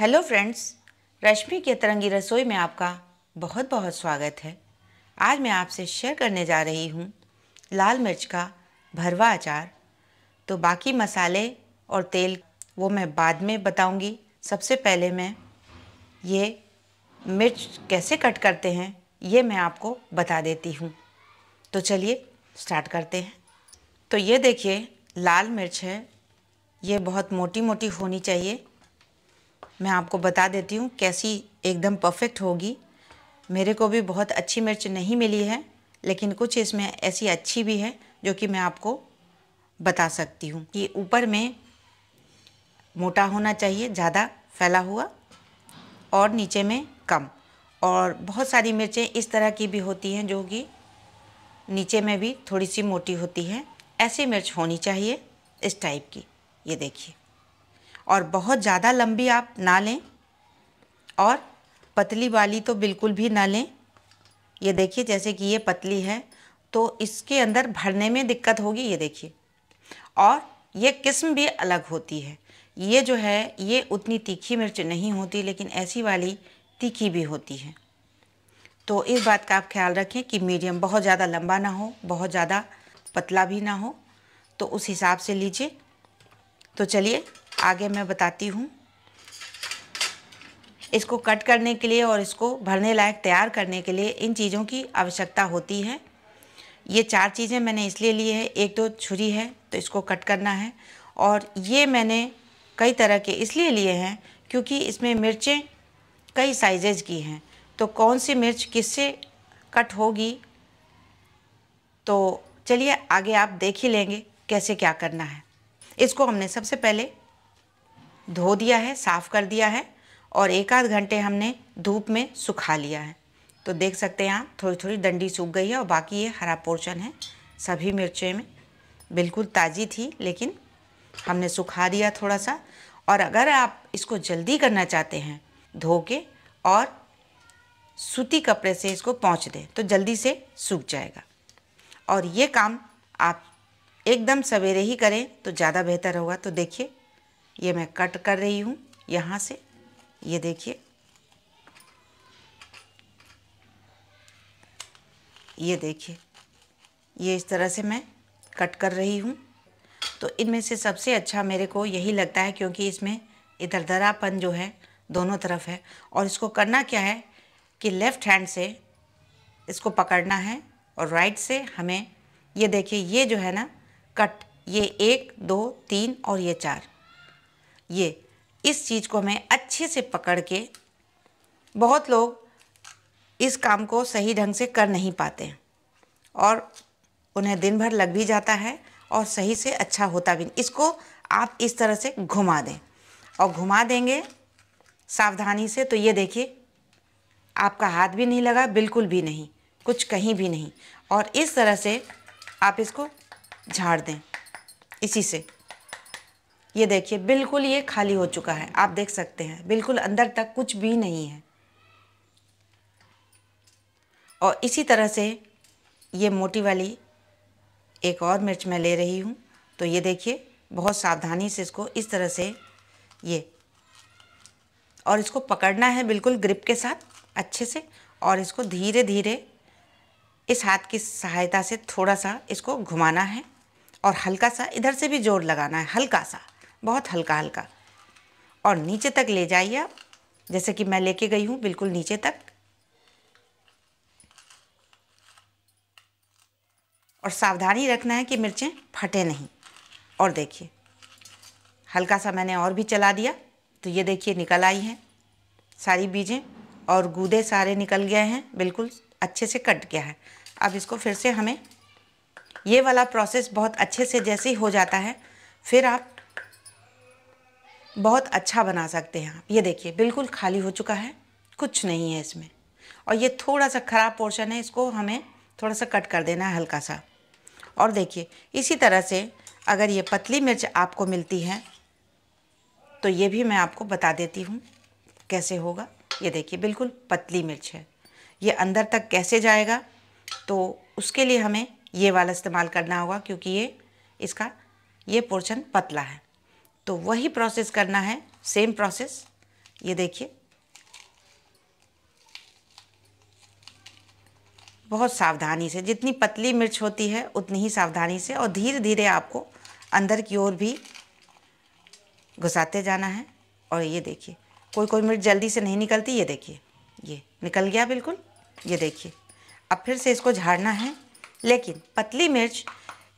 hello friends रश्मि के तरंगी रसोई में आपका बहुत बहुत स्वागत है आज मैं आपसे शेयर करने जा रही हूँ लाल मिर्च का भरवा अचार तो बाकी मसाले और तेल वो मैं बाद में बताऊँगी सबसे पहले मैं ये मिर्च कैसे कट करते हैं ये मैं आपको बता देती हूँ तो चलिए स्टार्ट करते हैं तो ये देखिए लाल मिर्च है ये बहुत मोटी मोटी होनी चाहिए मैं आपको बता देती हूँ कैसी एकदम परफेक्ट होगी मेरे को भी बहुत अच्छी मिर्च नहीं मिली है लेकिन कुछ इसमें ऐसी अच्छी भी है जो कि मैं आपको बता सकती हूँ कि ऊपर में मोटा होना चाहिए ज़्यादा फैला हुआ और नीचे में कम और बहुत सारी मिर्चें इस तरह की भी होती हैं जो कि नीचे में भी थोड़ी सी मोटी होती हैं ऐसी मिर्च होनी चाहिए इस टाइप की ये देखिए और बहुत ज़्यादा लंबी आप ना लें और पतली वाली तो बिल्कुल भी ना लें ये देखिए जैसे कि ये पतली है तो इसके अंदर भरने में दिक्कत होगी ये देखिए और ये किस्म भी अलग होती है ये जो है ये उतनी तीखी मिर्च नहीं होती लेकिन ऐसी वाली तीखी भी होती है तो इस बात का आप ख्याल रखें कि मीडियम बहुत ज़्यादा लंबा ना हो बहुत ज़्यादा पतला भी ना हो तो उस हिसाब से लीजिए तो चलिए आगे मैं बताती हूँ इसको कट करने के लिए और इसको भरने लायक तैयार करने के लिए इन चीज़ों की आवश्यकता होती है ये चार चीज़ें मैंने इसलिए ली है एक तो छुरी है तो इसको कट करना है और ये मैंने कई तरह के इसलिए लिए हैं क्योंकि इसमें मिर्चें कई साइजेज की हैं तो कौन सी मिर्च किससे कट होगी तो चलिए आगे आप देख ही लेंगे कैसे क्या करना है इसको हमने सबसे पहले धो दिया है साफ़ कर दिया है और एक आध घंटे हमने धूप में सुखा लिया है तो देख सकते हैं आप थोड़ी थोड़ी डंडी सूख गई है और बाकी ये हरा पोर्शन है सभी मिर्चें में बिल्कुल ताज़ी थी लेकिन हमने सुखा दिया थोड़ा सा और अगर आप इसको जल्दी करना चाहते हैं धो के और सूती कपड़े से इसको पहुँच दें तो जल्दी से सूख जाएगा और ये काम आप एकदम सवेरे ही करें तो ज़्यादा बेहतर होगा तो देखिए ये मैं कट कर रही हूँ यहाँ से ये देखिए ये देखिए ये इस तरह से मैं कट कर रही हूँ तो इनमें से सबसे अच्छा मेरे को यही लगता है क्योंकि इसमें इधर दरापन जो है दोनों तरफ है और इसको करना क्या है कि लेफ़्ट हैंड से इसको पकड़ना है और राइट से हमें ये देखिए ये जो है ना कट ये एक दो तीन और ये चार ये इस चीज़ को हमें अच्छे से पकड़ के बहुत लोग इस काम को सही ढंग से कर नहीं पाते और उन्हें दिन भर लग भी जाता है और सही से अच्छा होता भी नहीं इसको आप इस तरह से घुमा दें और घुमा देंगे सावधानी से तो ये देखिए आपका हाथ भी नहीं लगा बिल्कुल भी नहीं कुछ कहीं भी नहीं और इस तरह से आप इसको झाड़ दें इसी से ये देखिए बिल्कुल ये खाली हो चुका है आप देख सकते हैं बिल्कुल अंदर तक कुछ भी नहीं है और इसी तरह से ये मोटी वाली एक और मिर्च मैं ले रही हूँ तो ये देखिए बहुत सावधानी से इसको इस तरह से ये और इसको पकड़ना है बिल्कुल ग्रिप के साथ अच्छे से और इसको धीरे धीरे इस हाथ की सहायता से थोड़ा सा इसको घुमाना है और हल्का सा इधर से भी जोर लगाना है हल्का सा बहुत हल्का हल्का और नीचे तक ले जाइए आप जैसे कि मैं लेके गई हूँ बिल्कुल नीचे तक और सावधानी रखना है कि मिर्चें फटे नहीं और देखिए हल्का सा मैंने और भी चला दिया तो ये देखिए निकल आई हैं सारी बीजें और गूदे सारे निकल गए हैं बिल्कुल अच्छे से कट गया है अब इसको फिर से हमें ये वाला प्रोसेस बहुत अच्छे से जैसे ही हो जाता है फिर आप बहुत अच्छा बना सकते हैं आप ये देखिए बिल्कुल खाली हो चुका है कुछ नहीं है इसमें और ये थोड़ा सा ख़राब पोर्शन है इसको हमें थोड़ा सा कट कर देना है हल्का सा और देखिए इसी तरह से अगर ये पतली मिर्च आपको मिलती है तो ये भी मैं आपको बता देती हूँ कैसे होगा ये देखिए बिल्कुल पतली मिर्च है ये अंदर तक कैसे जाएगा तो उसके लिए हमें ये वाला इस्तेमाल करना होगा क्योंकि ये इसका ये पोर्शन पतला है तो वही प्रोसेस करना है सेम प्रोसेस ये देखिए बहुत सावधानी से जितनी पतली मिर्च होती है उतनी ही सावधानी से और धीरे धीरे आपको अंदर की ओर भी घुसाते जाना है और ये देखिए कोई कोई मिर्च जल्दी से नहीं निकलती ये देखिए ये निकल गया बिल्कुल ये देखिए अब फिर से इसको झाड़ना है लेकिन पतली मिर्च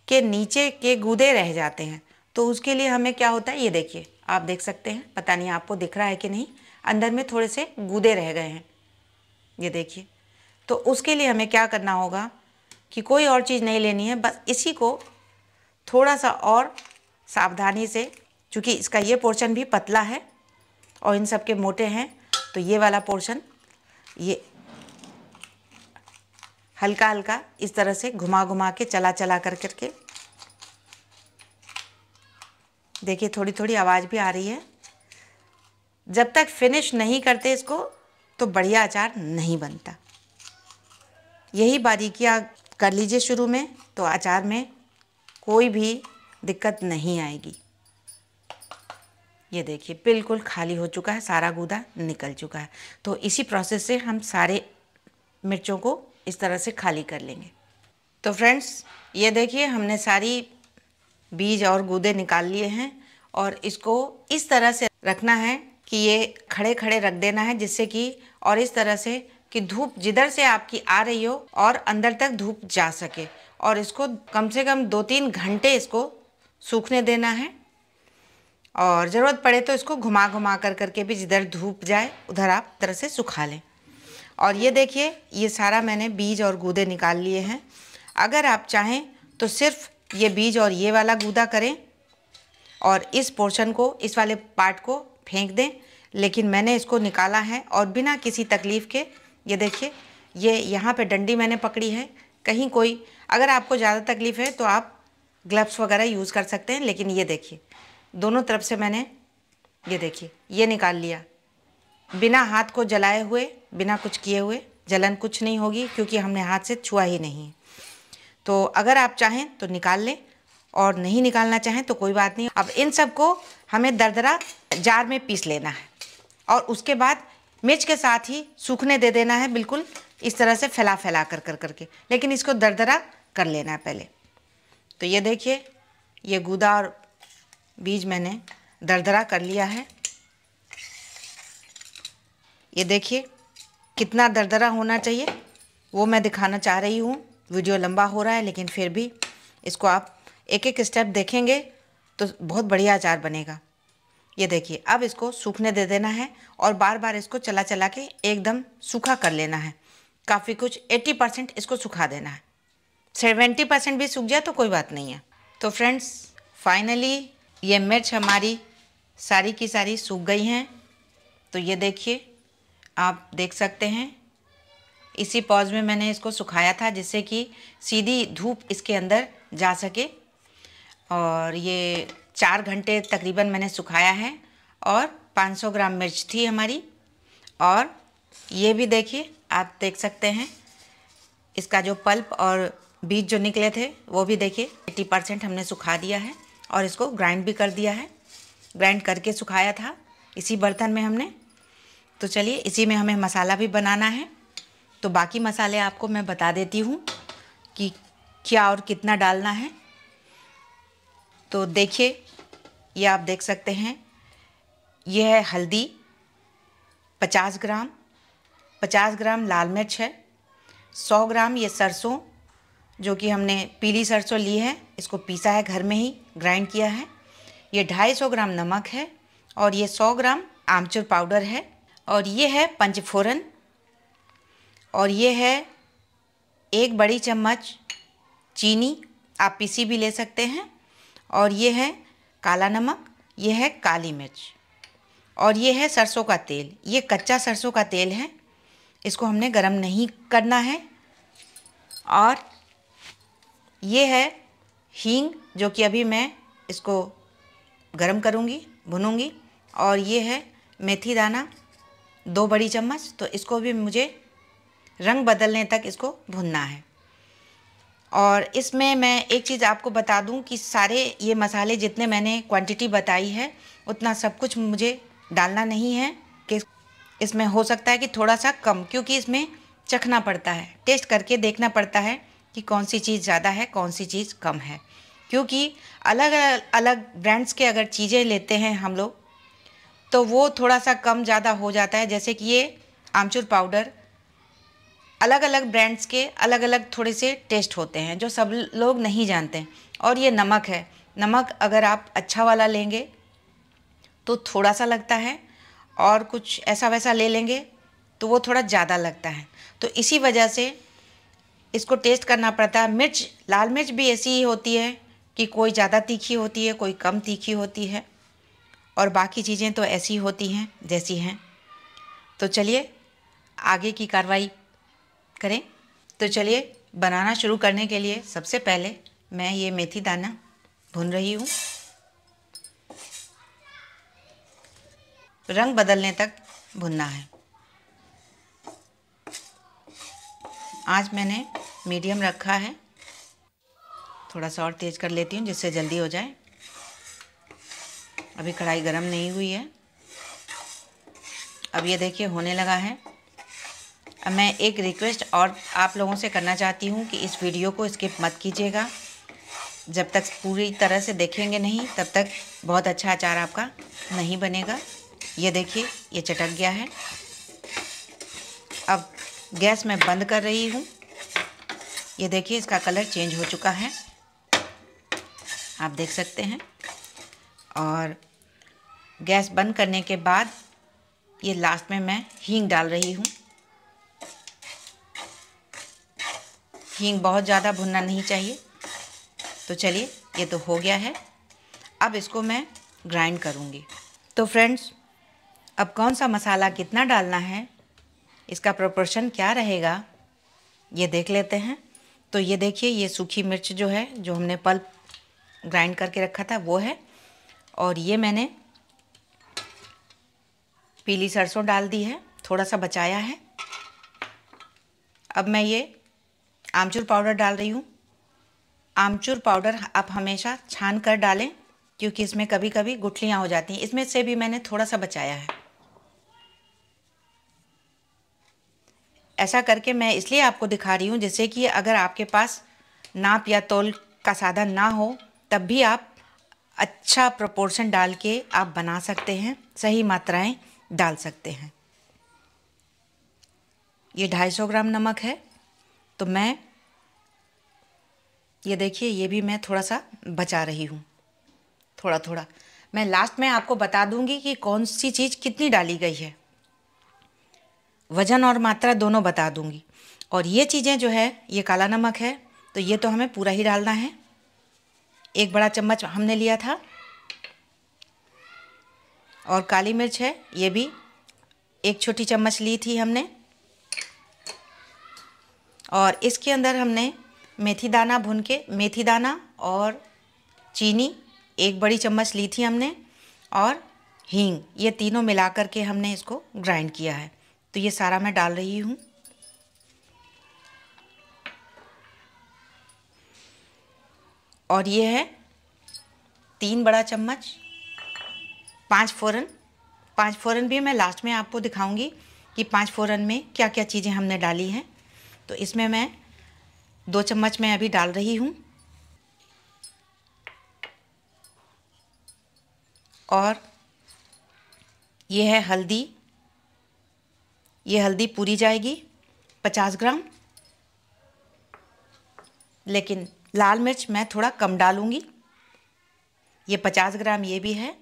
के नीचे के गूदे रह जाते हैं तो उसके लिए हमें क्या होता है ये देखिए आप देख सकते हैं पता नहीं आपको दिख रहा है कि नहीं अंदर में थोड़े से गूदे रह गए हैं ये देखिए तो उसके लिए हमें क्या करना होगा कि कोई और चीज़ नहीं लेनी है बस इसी को थोड़ा सा और सावधानी से क्योंकि इसका ये पोर्शन भी पतला है और इन सब के मोटे हैं तो ये वाला पोर्शन ये हल्का हल्का इस तरह से घुमा घुमा के चला चला कर करके देखिए थोड़ी थोड़ी आवाज़ भी आ रही है जब तक फिनिश नहीं करते इसको तो बढ़िया अचार नहीं बनता यही बारीकियाँ कर लीजिए शुरू में तो अचार में कोई भी दिक्कत नहीं आएगी ये देखिए बिल्कुल खाली हो चुका है सारा गूदा निकल चुका है तो इसी प्रोसेस से हम सारे मिर्चों को इस तरह से खाली कर लेंगे तो फ्रेंड्स ये देखिए हमने सारी बीज और गूदे निकाल लिए हैं और इसको इस तरह से रखना है कि ये खड़े खड़े रख देना है जिससे कि और इस तरह से कि धूप जिधर से आपकी आ रही हो और अंदर तक धूप जा सके और इसको कम से कम दो तीन घंटे इसको सूखने देना है और ज़रूरत पड़े तो इसको घुमा घुमा कर करके भी जिधर धूप जाए उधर आप तरह से सुखा लें और ये देखिए ये सारा मैंने बीज और गूदे निकाल लिए हैं अगर आप चाहें तो सिर्फ ये बीज और ये वाला गूदा करें और इस पोर्शन को इस वाले पार्ट को फेंक दें लेकिन मैंने इसको निकाला है और बिना किसी तकलीफ़ के ये देखिए ये यहाँ पे डंडी मैंने पकड़ी है कहीं कोई अगर आपको ज़्यादा तकलीफ़ है तो आप ग्लव्स वगैरह यूज़ कर सकते हैं लेकिन ये देखिए दोनों तरफ से मैंने ये देखिए ये निकाल लिया बिना हाथ को जलाए हुए बिना कुछ किए हुए जलन कुछ नहीं होगी क्योंकि हमने हाथ से छुआ ही नहीं है तो अगर आप चाहें तो निकाल लें और नहीं निकालना चाहें तो कोई बात नहीं अब इन सब को हमें दरदरा जार में पीस लेना है और उसके बाद मिर्च के साथ ही सूखने दे देना है बिल्कुल इस तरह से फैला फैला कर कर करके लेकिन इसको दरदरा कर लेना है पहले तो ये देखिए ये गूदा और बीज मैंने दरदरा कर लिया है ये देखिए कितना दरदरा होना चाहिए वो मैं दिखाना चाह रही हूँ वीडियो लंबा हो रहा है लेकिन फिर भी इसको आप एक एक स्टेप देखेंगे तो बहुत बढ़िया अचार बनेगा ये देखिए अब इसको सूखने दे देना है और बार बार इसको चला चला के एकदम सूखा कर लेना है काफ़ी कुछ 80 परसेंट इसको सूखा देना है 70 परसेंट भी सूख जाए तो कोई बात नहीं है तो फ्रेंड्स फाइनली ये मिर्च हमारी सारी की सारी सूख गई हैं तो ये देखिए आप देख सकते हैं इसी पॉज में मैंने इसको सुखाया था जिससे कि सीधी धूप इसके अंदर जा सके और ये चार घंटे तकरीबन मैंने सुखाया है और 500 ग्राम मिर्च थी हमारी और ये भी देखिए आप देख सकते हैं इसका जो पल्प और बीज जो निकले थे वो भी देखिए 80 परसेंट हमने सुखा दिया है और इसको ग्राइंड भी कर दिया है ग्राइंड करके सुखाया था इसी बर्तन में हमने तो चलिए इसी में हमें मसाला भी बनाना है तो बाकी मसाले आपको मैं बता देती हूँ कि क्या और कितना डालना है तो देखिए ये आप देख सकते हैं यह है हल्दी 50 ग्राम 50 ग्राम लाल मिर्च है 100 ग्राम ये सरसों जो कि हमने पीली सरसों ली है इसको पीसा है घर में ही ग्राइंड किया है ये 250 ग्राम नमक है और ये 100 ग्राम आमचूर पाउडर है और ये है पंचफोरन और ये है एक बड़ी चम्मच चीनी आप पीसी भी ले सकते हैं और ये है काला नमक ये है काली मिर्च और ये है सरसों का तेल ये कच्चा सरसों का तेल है इसको हमने गरम नहीं करना है और ये है हींग जो कि अभी मैं इसको गरम करूँगी भुनूंगी और ये है मेथी दाना दो बड़ी चम्मच तो इसको भी मुझे रंग बदलने तक इसको भुनना है और इसमें मैं एक चीज़ आपको बता दूं कि सारे ये मसाले जितने मैंने क्वांटिटी बताई है उतना सब कुछ मुझे डालना नहीं है कि इसमें हो सकता है कि थोड़ा सा कम क्योंकि इसमें चखना पड़ता है टेस्ट करके देखना पड़ता है कि कौन सी चीज़ ज़्यादा है कौन सी चीज़ कम है क्योंकि अलग अलग ब्रांड्स के अगर चीज़ें लेते हैं हम लोग तो वो थोड़ा सा कम ज़्यादा हो जाता है जैसे कि ये आमचूर पाउडर अलग अलग ब्रांड्स के अलग अलग थोड़े से टेस्ट होते हैं जो सब लोग नहीं जानते और ये नमक है नमक अगर आप अच्छा वाला लेंगे तो थोड़ा सा लगता है और कुछ ऐसा वैसा ले लेंगे तो वो थोड़ा ज़्यादा लगता है तो इसी वजह से इसको टेस्ट करना पड़ता है मिर्च लाल मिर्च भी ऐसी ही होती है कि कोई ज़्यादा तीखी होती है कोई कम तीखी होती है और बाकी चीज़ें तो ऐसी होती हैं जैसी हैं तो चलिए आगे की कार्रवाई करें तो चलिए बनाना शुरू करने के लिए सबसे पहले मैं ये मेथी दाना भून रही हूँ रंग बदलने तक भुनना है आज मैंने मीडियम रखा है थोड़ा सा और तेज़ कर लेती हूँ जिससे जल्दी हो जाए अभी कढ़ाई गर्म नहीं हुई है अब ये देखिए होने लगा है मैं एक रिक्वेस्ट और आप लोगों से करना चाहती हूँ कि इस वीडियो को स्किप मत कीजिएगा जब तक पूरी तरह से देखेंगे नहीं तब तक बहुत अच्छा अचार आपका नहीं बनेगा ये देखिए ये चटक गया है अब गैस मैं बंद कर रही हूँ ये देखिए इसका कलर चेंज हो चुका है आप देख सकते हैं और गैस बंद करने के बाद ये लास्ट में मैं हींग डाल रही हूँ हींग बहुत ज़्यादा भुनना नहीं चाहिए तो चलिए ये तो हो गया है अब इसको मैं ग्राइंड करूँगी तो फ्रेंड्स अब कौन सा मसाला कितना डालना है इसका प्रोपोर्शन क्या रहेगा ये देख लेते हैं तो ये देखिए ये सूखी मिर्च जो है जो हमने पल्प ग्राइंड करके रखा था वो है और ये मैंने पीली सरसों डाल दी है थोड़ा सा बचाया है अब मैं ये आमचूर पाउडर डाल रही हूँ आमचूर पाउडर आप हमेशा छान कर डालें क्योंकि इसमें कभी कभी गुठलियाँ हो जाती हैं इसमें से भी मैंने थोड़ा सा बचाया है ऐसा करके मैं इसलिए आपको दिखा रही हूँ जैसे कि अगर आपके पास नाप या तोल का साधन ना हो तब भी आप अच्छा प्रोपोर्शन डाल के आप बना सकते हैं सही मात्राएं डाल सकते हैं ये 250 ग्राम नमक है तो मैं ये देखिए ये भी मैं थोड़ा सा बचा रही हूँ थोड़ा थोड़ा मैं लास्ट में आपको बता दूंगी कि कौन सी चीज़ कितनी डाली गई है वज़न और मात्रा दोनों बता दूंगी और ये चीज़ें जो है ये काला नमक है तो ये तो हमें पूरा ही डालना है एक बड़ा चम्मच हमने लिया था और काली मिर्च है ये भी एक छोटी चम्मच ली थी हमने और इसके अंदर हमने मेथी दाना भुन के मेथी दाना और चीनी एक बड़ी चम्मच ली थी हमने और हींग ये तीनों मिला कर के हमने इसको ग्राइंड किया है तो ये सारा मैं डाल रही हूँ और ये है तीन बड़ा चम्मच पाँच फ़ोरन पाँच फ़ोरन भी मैं लास्ट में आपको दिखाऊंगी कि पाँच फ़ोरन में क्या क्या चीज़ें हमने डाली हैं तो इसमें मैं दो चम्मच मैं अभी डाल रही हूँ और ये है हल्दी ये हल्दी पूरी जाएगी पचास ग्राम लेकिन लाल मिर्च मैं थोड़ा कम डालूँगी ये पचास ग्राम ये भी है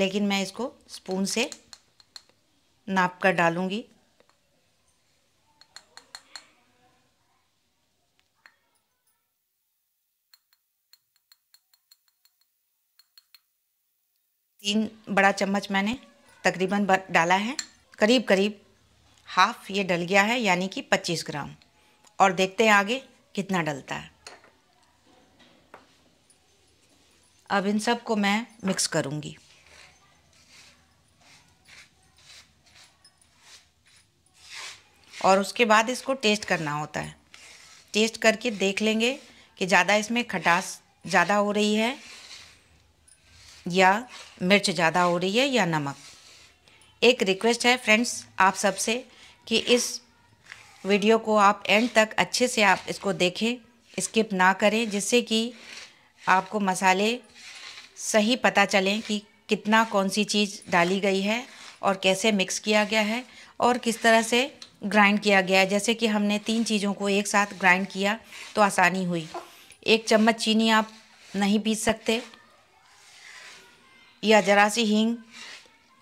लेकिन मैं इसको स्पून से नाप कर डालूँगी तीन बड़ा चम्मच मैंने तकरीबन डाला है करीब करीब हाफ ये डल गया है यानी कि 25 ग्राम और देखते हैं आगे कितना डलता है अब इन सब को मैं मिक्स करूँगी और उसके बाद इसको टेस्ट करना होता है टेस्ट करके देख लेंगे कि ज़्यादा इसमें खटास ज़्यादा हो रही है या मिर्च ज़्यादा हो रही है या नमक एक रिक्वेस्ट है फ्रेंड्स आप सबसे कि इस वीडियो को आप एंड तक अच्छे से आप इसको देखें स्किप ना करें जिससे कि आपको मसाले सही पता चलें कि कितना कौन सी चीज़ डाली गई है और कैसे मिक्स किया गया है और किस तरह से ग्राइंड किया गया है जैसे कि हमने तीन चीज़ों को एक साथ ग्राइंड किया तो आसानी हुई एक चम्मच चीनी आप नहीं पीस सकते या ज़रा सी हींग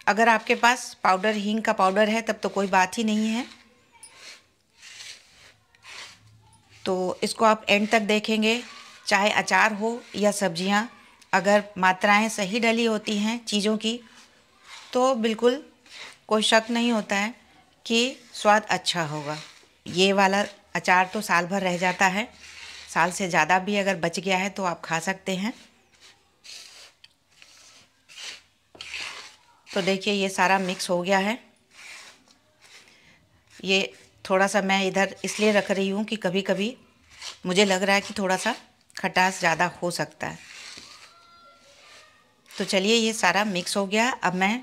अगर आपके पास पाउडर हींग का पाउडर है तब तो कोई बात ही नहीं है तो इसको आप एंड तक देखेंगे चाहे अचार हो या सब्जियां अगर मात्राएं सही डली होती हैं चीज़ों की तो बिल्कुल कोई शक नहीं होता है कि स्वाद अच्छा होगा ये वाला अचार तो साल भर रह जाता है साल से ज़्यादा भी अगर बच गया है तो आप खा सकते हैं तो देखिए ये सारा मिक्स हो गया है ये थोड़ा सा मैं इधर इसलिए रख रही हूँ कि कभी कभी मुझे लग रहा है कि थोड़ा सा खटास ज़्यादा हो सकता है तो चलिए ये सारा मिक्स हो गया अब मैं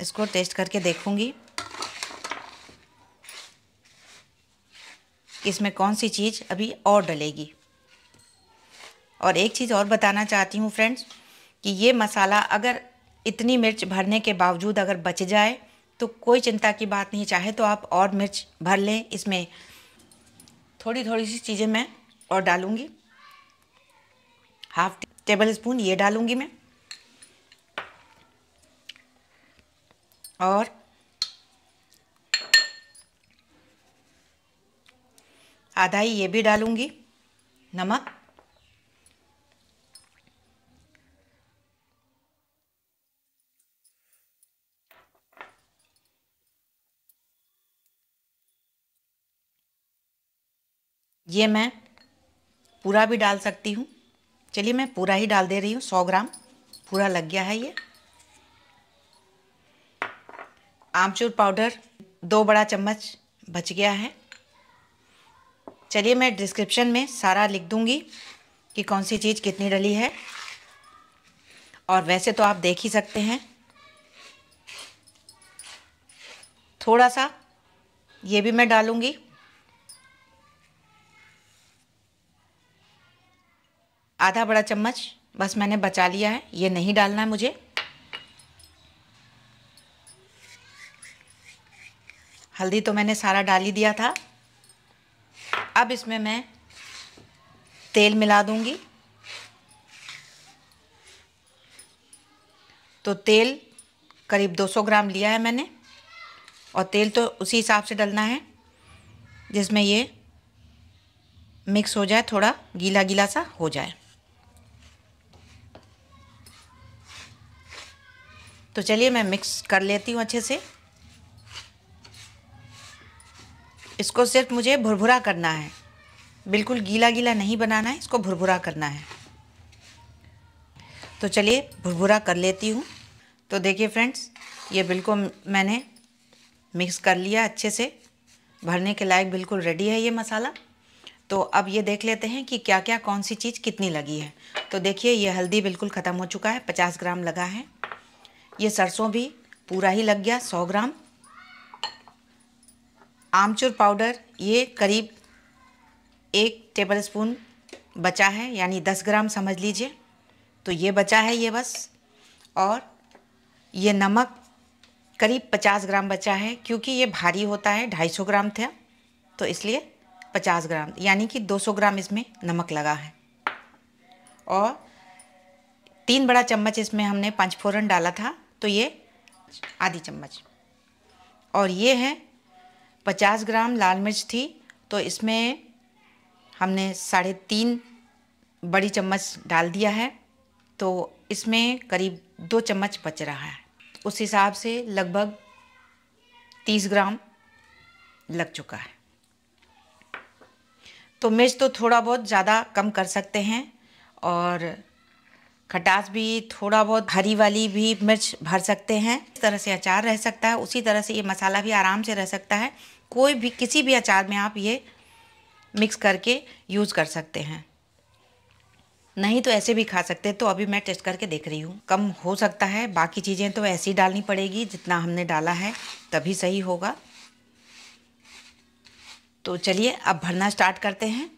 इसको टेस्ट करके देखूँगी इसमें कौन सी चीज़ अभी और डलेगी और एक चीज़ और बताना चाहती हूँ फ्रेंड्स कि ये मसाला अगर इतनी मिर्च भरने के बावजूद अगर बच जाए तो कोई चिंता की बात नहीं चाहे तो आप और मिर्च भर लें इसमें थोड़ी थोड़ी सी चीज़ें मैं और डालूँगी हाफ टेबल स्पून ये डालूँगी मैं और आधा ही ये भी डालूँगी नमक ये मैं पूरा भी डाल सकती हूँ चलिए मैं पूरा ही डाल दे रही हूँ सौ ग्राम पूरा लग गया है ये आमचूर पाउडर दो बड़ा चम्मच बच गया है चलिए मैं डिस्क्रिप्शन में सारा लिख दूँगी कि कौन सी चीज़ कितनी डली है और वैसे तो आप देख ही सकते हैं थोड़ा सा ये भी मैं डालूँगी आधा बड़ा चम्मच बस मैंने बचा लिया है ये नहीं डालना है मुझे हल्दी तो मैंने सारा डाल ही दिया था अब इसमें मैं तेल मिला दूंगी तो तेल करीब 200 ग्राम लिया है मैंने और तेल तो उसी हिसाब से डालना है जिसमें ये मिक्स हो जाए थोड़ा गीला गीला सा हो जाए तो चलिए मैं मिक्स कर लेती हूँ अच्छे से इसको सिर्फ मुझे भुरभुरा करना है बिल्कुल गीला गीला नहीं बनाना है इसको भुरभुरा करना है तो चलिए भुरभुरा कर लेती हूँ तो देखिए फ्रेंड्स ये बिल्कुल मैंने मिक्स कर लिया अच्छे से भरने के लायक बिल्कुल रेडी है ये मसाला तो अब ये देख लेते हैं कि क्या क्या कौन सी चीज़ कितनी लगी है तो देखिए ये हल्दी बिल्कुल ख़त्म हो चुका है पचास ग्राम लगा है ये सरसों भी पूरा ही लग गया सौ ग्राम आमचूर पाउडर ये करीब एक टेबल स्पून बचा है यानी दस ग्राम समझ लीजिए तो ये बचा है ये बस और ये नमक करीब पचास ग्राम बचा है क्योंकि ये भारी होता है ढाई सौ ग्राम था तो इसलिए पचास ग्राम यानी कि दो सौ ग्राम इसमें नमक लगा है और तीन बड़ा चम्मच इसमें हमने पंचफोरन डाला था तो ये आधी चम्मच और ये है 50 ग्राम लाल मिर्च थी तो इसमें हमने साढ़े तीन बड़ी चम्मच डाल दिया है तो इसमें करीब दो चम्मच बच रहा है उस हिसाब से लगभग तीस ग्राम लग चुका है तो मिर्च तो थोड़ा बहुत ज़्यादा कम कर सकते हैं और खटास भी थोड़ा बहुत हरी वाली भी मिर्च भर सकते हैं इस तरह से अचार रह सकता है उसी तरह से ये मसाला भी आराम से रह सकता है कोई भी किसी भी अचार में आप ये मिक्स करके यूज़ कर सकते हैं नहीं तो ऐसे भी खा सकते तो अभी मैं टेस्ट करके देख रही हूँ कम हो सकता है बाकी चीज़ें तो ऐसी डालनी पड़ेगी जितना हमने डाला है तभी सही होगा तो चलिए अब भरना स्टार्ट करते हैं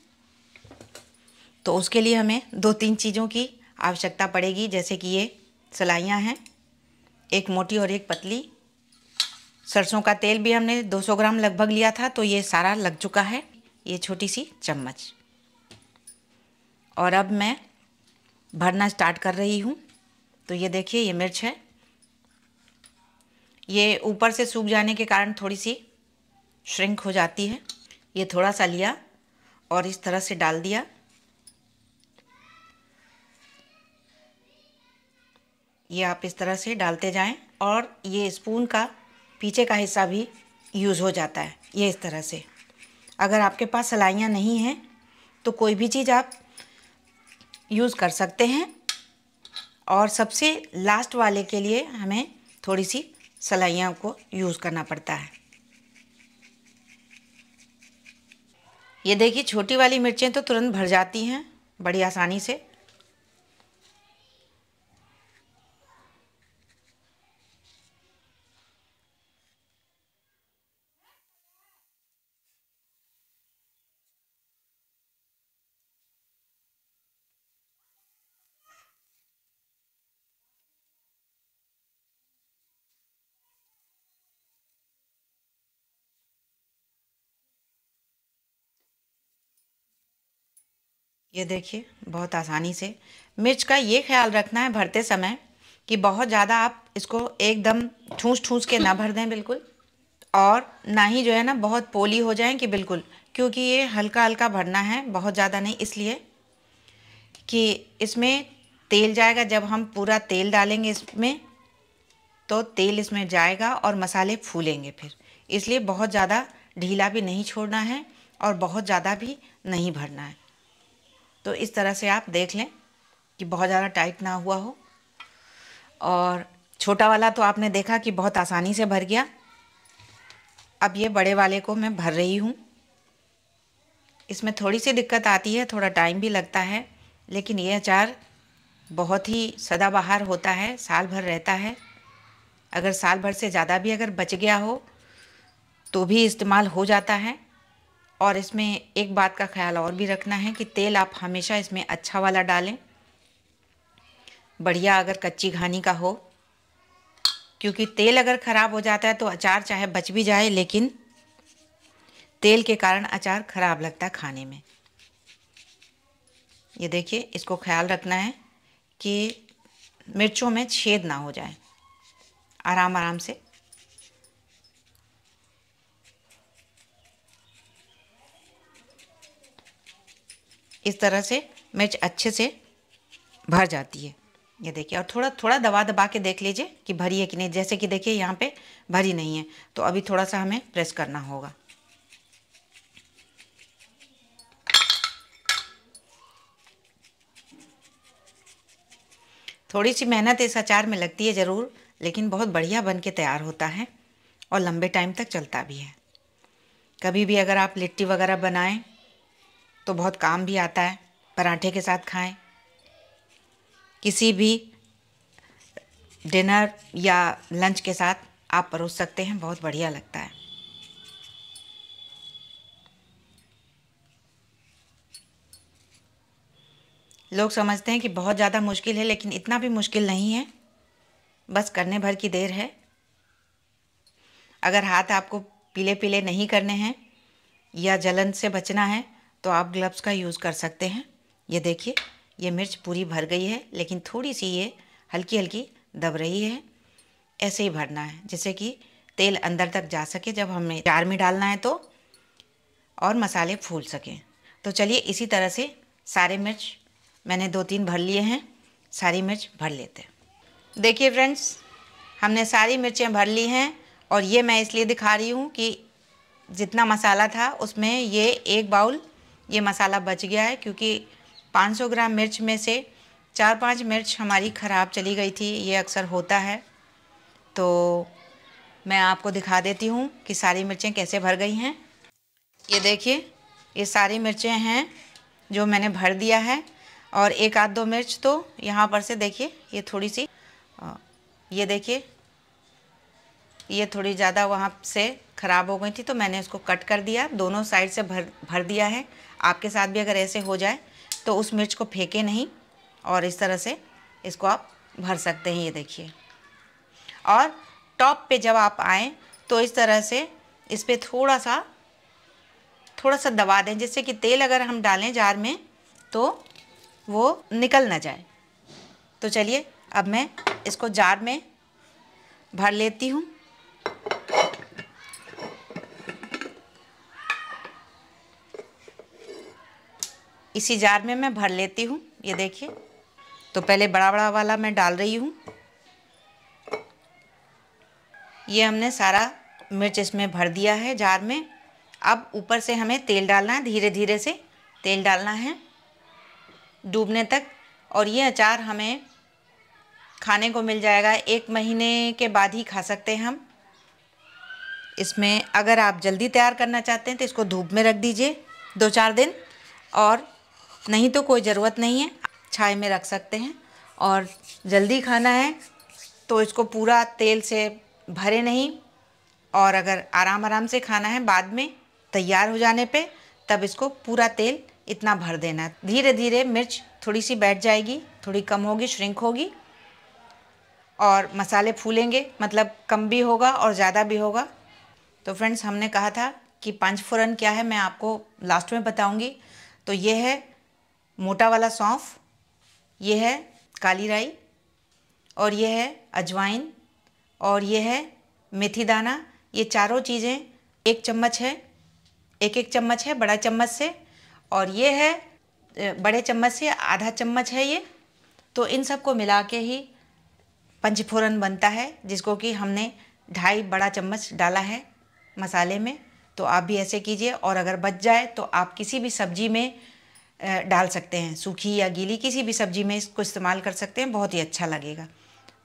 तो उसके लिए हमें दो तीन चीज़ों की आवश्यकता पड़ेगी जैसे कि ये सलाइयाँ हैं एक मोटी और एक पतली सरसों का तेल भी हमने 200 ग्राम लगभग लिया था तो ये सारा लग चुका है ये छोटी सी चम्मच और अब मैं भरना स्टार्ट कर रही हूँ तो ये देखिए ये मिर्च है ये ऊपर से सूख जाने के कारण थोड़ी सी श्रिंक हो जाती है ये थोड़ा सा लिया और इस तरह से डाल दिया ये आप इस तरह से डालते जाएं और ये स्पून का पीछे का हिस्सा भी यूज़ हो जाता है ये इस तरह से अगर आपके पास सलाइयाँ नहीं हैं तो कोई भी चीज़ आप यूज़ कर सकते हैं और सबसे लास्ट वाले के लिए हमें थोड़ी सी सलाइयाँ को यूज़ करना पड़ता है ये देखिए छोटी वाली मिर्चें तो तुरंत भर जाती हैं बड़ी आसानी से ये देखिए बहुत आसानी से मिर्च का ये ख्याल रखना है भरते समय कि बहुत ज़्यादा आप इसको एकदम ठूस ठूस के ना भर दें बिल्कुल और ना ही जो है ना बहुत पोली हो जाए कि बिल्कुल क्योंकि ये हल्का हल्का भरना है बहुत ज़्यादा नहीं इसलिए कि इसमें तेल जाएगा जब हम पूरा तेल डालेंगे इसमें तो तेल इसमें जाएगा और मसाले फूलेंगे फिर इसलिए बहुत ज़्यादा ढीला भी नहीं छोड़ना है और बहुत ज़्यादा भी नहीं भरना है तो इस तरह से आप देख लें कि बहुत ज़्यादा टाइट ना हुआ हो और छोटा वाला तो आपने देखा कि बहुत आसानी से भर गया अब ये बड़े वाले को मैं भर रही हूँ इसमें थोड़ी सी दिक्कत आती है थोड़ा टाइम भी लगता है लेकिन ये अचार बहुत ही सदाबहार होता है साल भर रहता है अगर साल भर से ज़्यादा भी अगर बच गया हो तो भी इस्तेमाल हो जाता है और इसमें एक बात का ख्याल और भी रखना है कि तेल आप हमेशा इसमें अच्छा वाला डालें बढ़िया अगर कच्ची घानी का हो क्योंकि तेल अगर ख़राब हो जाता है तो अचार चाहे बच भी जाए लेकिन तेल के कारण अचार ख़राब लगता है खाने में ये देखिए इसको ख्याल रखना है कि मिर्चों में छेद ना हो जाए आराम आराम से इस तरह से मिर्च अच्छे से भर जाती है ये देखिए और थोड़ा थोड़ा दबा दबा के देख लीजिए कि भरी है कि नहीं जैसे कि देखिए यहाँ पे भरी नहीं है तो अभी थोड़ा सा हमें प्रेस करना होगा थोड़ी सी मेहनत इस अचार में लगती है ज़रूर लेकिन बहुत बढ़िया बन के तैयार होता है और लंबे टाइम तक चलता भी है कभी भी अगर आप लिट्टी वगैरह बनाएं तो बहुत काम भी आता है पराठे के साथ खाएं किसी भी डिनर या लंच के साथ आप परोस सकते हैं बहुत बढ़िया लगता है लोग समझते हैं कि बहुत ज़्यादा मुश्किल है लेकिन इतना भी मुश्किल नहीं है बस करने भर की देर है अगर हाथ आपको पीले पीले नहीं करने हैं या जलन से बचना है तो आप ग्लव्स का यूज़ कर सकते हैं ये देखिए ये मिर्च पूरी भर गई है लेकिन थोड़ी सी ये हल्की हल्की दब रही है ऐसे ही भरना है जैसे कि तेल अंदर तक जा सके जब हमें चार में डालना है तो और मसाले फूल सकें तो चलिए इसी तरह से सारे मिर्च मैंने दो तीन भर लिए हैं सारी मिर्च भर लेते हैं देखिए फ्रेंड्स हमने सारी मिर्चें भर ली हैं और ये मैं इसलिए दिखा रही हूँ कि जितना मसाला था उसमें ये एक बाउल ये मसाला बच गया है क्योंकि 500 ग्राम मिर्च में से चार पांच मिर्च हमारी ख़राब चली गई थी ये अक्सर होता है तो मैं आपको दिखा देती हूँ कि सारी मिर्चें कैसे भर गई हैं ये देखिए ये सारी मिर्चें हैं जो मैंने भर दिया है और एक आध दो मिर्च तो यहाँ पर से देखिए ये थोड़ी सी ये देखिए ये थोड़ी ज़्यादा वहाँ से ख़राब हो गई थी तो मैंने उसको कट कर दिया दोनों साइड से भर भर दिया है आपके साथ भी अगर ऐसे हो जाए तो उस मिर्च को फेंके नहीं और इस तरह से इसको आप भर सकते हैं ये देखिए और टॉप पे जब आप आएँ तो इस तरह से इस पर थोड़ा सा थोड़ा सा दबा दें जिससे कि तेल अगर हम डालें जार में तो वो निकल ना जाए तो चलिए अब मैं इसको जार में भर लेती हूँ इसी जार में मैं भर लेती हूँ ये देखिए तो पहले बड़ा बड़ा वाला मैं डाल रही हूँ ये हमने सारा मिर्च इसमें भर दिया है जार में अब ऊपर से हमें तेल डालना है धीरे धीरे से तेल डालना है डूबने तक और ये अचार हमें खाने को मिल जाएगा एक महीने के बाद ही खा सकते हैं हम इसमें अगर आप जल्दी तैयार करना चाहते हैं तो इसको धूप में रख दीजिए दो चार दिन और नहीं तो कोई ज़रूरत नहीं है छाए में रख सकते हैं और जल्दी खाना है तो इसको पूरा तेल से भरे नहीं और अगर आराम आराम से खाना है बाद में तैयार हो जाने पे तब इसको पूरा तेल इतना भर देना है धीरे धीरे मिर्च थोड़ी सी बैठ जाएगी थोड़ी कम होगी श्रिंक होगी और मसाले फूलेंगे मतलब कम भी होगा और ज़्यादा भी होगा तो फ्रेंड्स हमने कहा था कि पंचफोरन फ़ोरन क्या है मैं आपको लास्ट में बताऊंगी तो ये है मोटा वाला सौंफ ये है काली राई और ये है अजवाइन और ये है मेथी दाना ये चारों चीज़ें एक चम्मच है एक एक चम्मच है बड़ा चम्मच से और ये है बड़े चम्मच से आधा चम्मच है ये तो इन सब को मिला के ही पंचफोरन बनता है जिसको कि हमने ढाई बड़ा चम्मच डाला है मसाले में तो आप भी ऐसे कीजिए और अगर बच जाए तो आप किसी भी सब्जी में डाल सकते हैं सूखी या गीली किसी भी सब्जी में इसको इस्तेमाल कर सकते हैं बहुत ही अच्छा लगेगा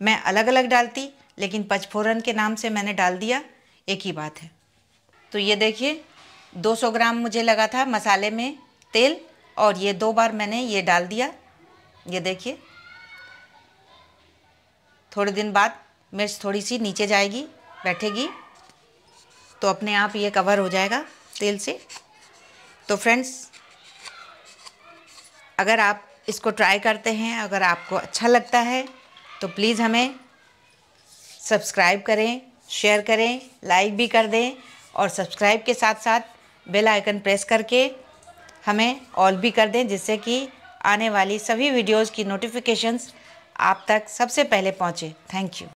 मैं अलग अलग डालती लेकिन पचफोरन के नाम से मैंने डाल दिया एक ही बात है तो ये देखिए 200 ग्राम मुझे लगा था मसाले में तेल और ये दो बार मैंने ये डाल दिया ये देखिए थोड़े दिन बाद मिर्च थोड़ी सी नीचे जाएगी बैठेगी तो अपने आप ये कवर हो जाएगा तेल से तो फ्रेंड्स अगर आप इसको ट्राई करते हैं अगर आपको अच्छा लगता है तो प्लीज़ हमें सब्सक्राइब करें शेयर करें लाइक भी कर दें और सब्सक्राइब के साथ साथ बेल आइकन प्रेस करके हमें ऑल भी कर दें जिससे कि आने वाली सभी वीडियोज़ की नोटिफिकेशंस आप तक सबसे पहले पहुँचे थैंक यू